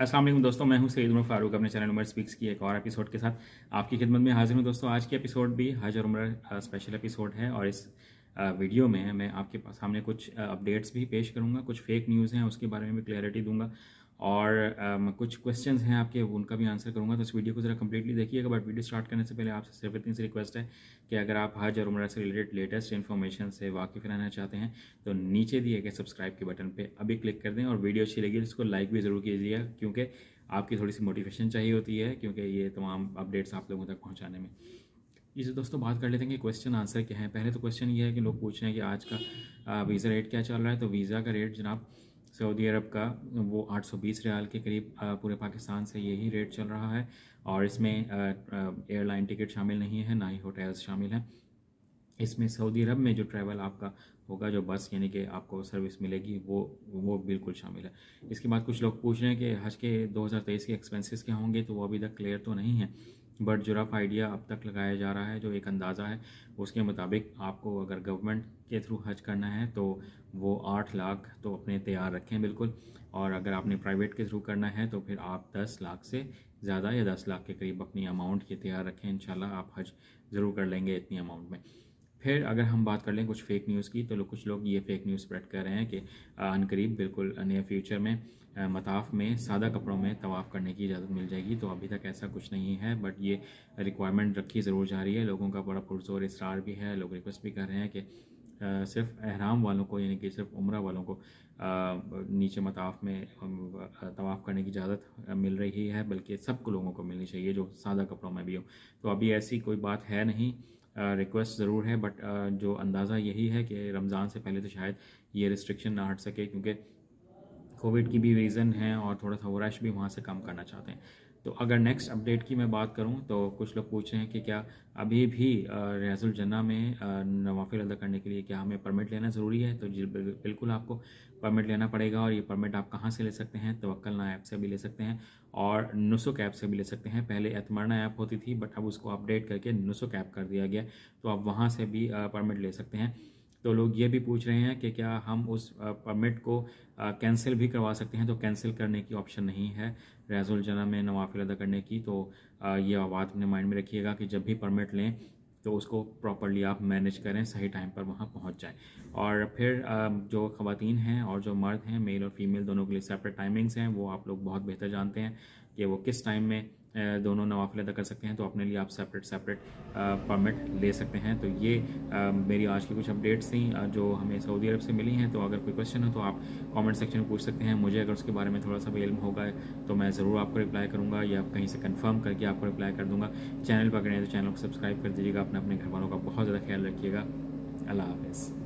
असलम दोस्तों मैं हूं सईद उमर फारूक अपने चैनल उमर स्पीक्स की एक और एपिसोड के साथ आपकी खिदमत में हाजिर हूं दोस्तों आज के एपिसोड भी हज और उम्र स्पेशल एपिसोड है और इस वीडियो में मैं आपके सामने कुछ अपडेट्स भी पेश करूंगा कुछ फेक न्यूज़ हैं उसके बारे में भी क्लैरिटी दूंगा और um, कुछ क्वेश्चंस हैं आपके उनका भी आंसर करूँगा तो इस वीडियो को ज़रा कंप्लीटली देखिएगा बट वीडियो स्टार्ट करने से पहले आपसे सिर्फ इतनी सी रिक्वेस्ट है कि अगर आप हज और उम्र से रिलेटेड लेटेस्ट इन्फॉर्मेशन से वाकिफ रहना चाहते हैं तो नीचे दिए गए सब्सक्राइब के बटन पर अभी क्लिक कर दें और वीडियो अच्छी लगी उसको लाइक भी ज़रूर कीजिएगा क्योंकि आपकी थोड़ी सी मोटिवेशन चाहिए होती है क्योंकि ये तमाम अपडेट्स आप लोगों तक पहुँचाने में इसे दोस्तों बात कर लेते हैं कि क्वेश्चन आंसर क्या है पहले तो क्वेश्चन ये है कि लोग पूछ रहे हैं कि आज का वीज़ा रेट क्या चल रहा है तो वीज़ा का रेट जनाब सऊदी अरब का वो 820 रियाल के करीब पूरे पाकिस्तान से यही रेट चल रहा है और इसमें एयरलाइन टिकट शामिल नहीं है ना ही होटल्स शामिल हैं इसमें सऊदी अरब में जो ट्रैवल आपका होगा जो बस यानी कि आपको सर्विस मिलेगी वो वो बिल्कुल शामिल है इसके बाद कुछ लोग पूछ रहे हैं कि हज के 2023 के एक्सपेंसेस क्या होंगे तो वो अभी तक क्लियर तो नहीं है बट जो रफ आइडिया अब तक लगाया जा रहा है जो एक अंदाज़ा है उसके मुताबिक आपको अगर गवर्नमेंट के थ्रू हज करना है तो वो आठ लाख तो अपने तैयार रखें बिल्कुल और अगर आपने प्राइवेट के थ्रू करना है तो फिर आप दस लाख से ज़्यादा या दस लाख के करीब अपनी अमाउंट के तैयार रखें इन आप हज ज़रूर कर लेंगे इतनी अमाउंट में फिर अगर हम बात कर लें कुछ फेक न्यूज़ की तो लो, कुछ लोग ये फेक न्यूज़ स्प्रेड कर रहे हैं कि अनकरीब बिल्कुल नियर फ्यूचर में मताफ में सादा कपड़ों में तवाफ़ करने की इजाज़त मिल जाएगी तो अभी तक ऐसा कुछ नहीं है बट ये रिक्वायरमेंट रखी ज़रूर जा रही है लोगों का बड़ा पुरजोर इसरार भी है लोग रिक्वेस्ट भी कर रहे हैं कि सिर्फ अहराम वालों को यानी कि सिर्फ उम्र वालों को नीचे मताफ में तवाफ़ करने की इजाज़त मिल रही है बल्कि सब लोगों को मिलनी चाहिए जो सादा कपड़ों में भी हो तो अभी ऐसी कोई बात है नहीं रिक्वेस्ट uh, ज़रूर है बट uh, जो अंदाज़ा यही है कि रमज़ान से पहले तो शायद ये रिस्ट्रिक्शन ना हट सके क्योंकि कोविड की भी रीज़न है और थोड़ा सा वो रश भी वहाँ से कम करना चाहते हैं तो अगर नेक्स्ट अपडेट की मैं बात करूं तो कुछ लोग पूछ रहे हैं कि क्या अभी भी रियाजुल जन्ना में नवाफिल अदा करने के लिए क्या हमें परमिट लेना ज़रूरी है तो जी बिल्कुल आपको परमिट लेना पड़ेगा और ये परमिट आप कहाँ से ले सकते हैं तवक्ल ना ऐप से भी ले सकते हैं और नुसुक ऐप से भी ले सकते हैं पहले एतमरना ऐप होती थी बट अब उसको अपडेट करके नुसुक ऐप कर दिया गया तो आप वहाँ से भी परमिट ले सकते हैं तो लोग ये भी पूछ रहे हैं कि क्या हम उस परमिट को कैंसिल भी करवा सकते हैं तो कैंसिल करने की ऑप्शन नहीं है जना में नवाफिल अदा करने की तो ये बात अपने माइंड में रखिएगा कि जब भी परमिट लें तो उसको प्रॉपरली आप मैनेज करें सही टाइम पर वहाँ पहुँच जाएँ और फिर जो ख़वान हैं और जो मर्द हैं मेल और फीमेल दोनों के लिए सेपरेट टाइमिंग्स हैं वो आप लोग बहुत बेहतर जानते हैं कि वो किस टाइम में दोनों नवाफिल अदा कर सकते हैं तो अपने लिए आप सेपरेट सेपरेट परमिट ले सकते हैं तो ये मेरी आज की कुछ अपडेट्स थी जो हमें सऊदी अरब से मिली हैं तो अगर कोई क्वेश्चन हो तो आप कमेंट सेक्शन में पूछ सकते हैं मुझे अगर उसके बारे में थोड़ा सा भी इल्म होगा तो मैं ज़रूर आपको रिप्लाई करूँगा या कहीं से कन्फर्म करके आपको रिप्लाई कर दूँगा चैनल पकड़े तो चैनल को सब्सक्राइब कर दीजिएगा अपने अपने घर वालों का बहुत ज़्यादा ख्याल रखिएगा अल्लाह हाफिज़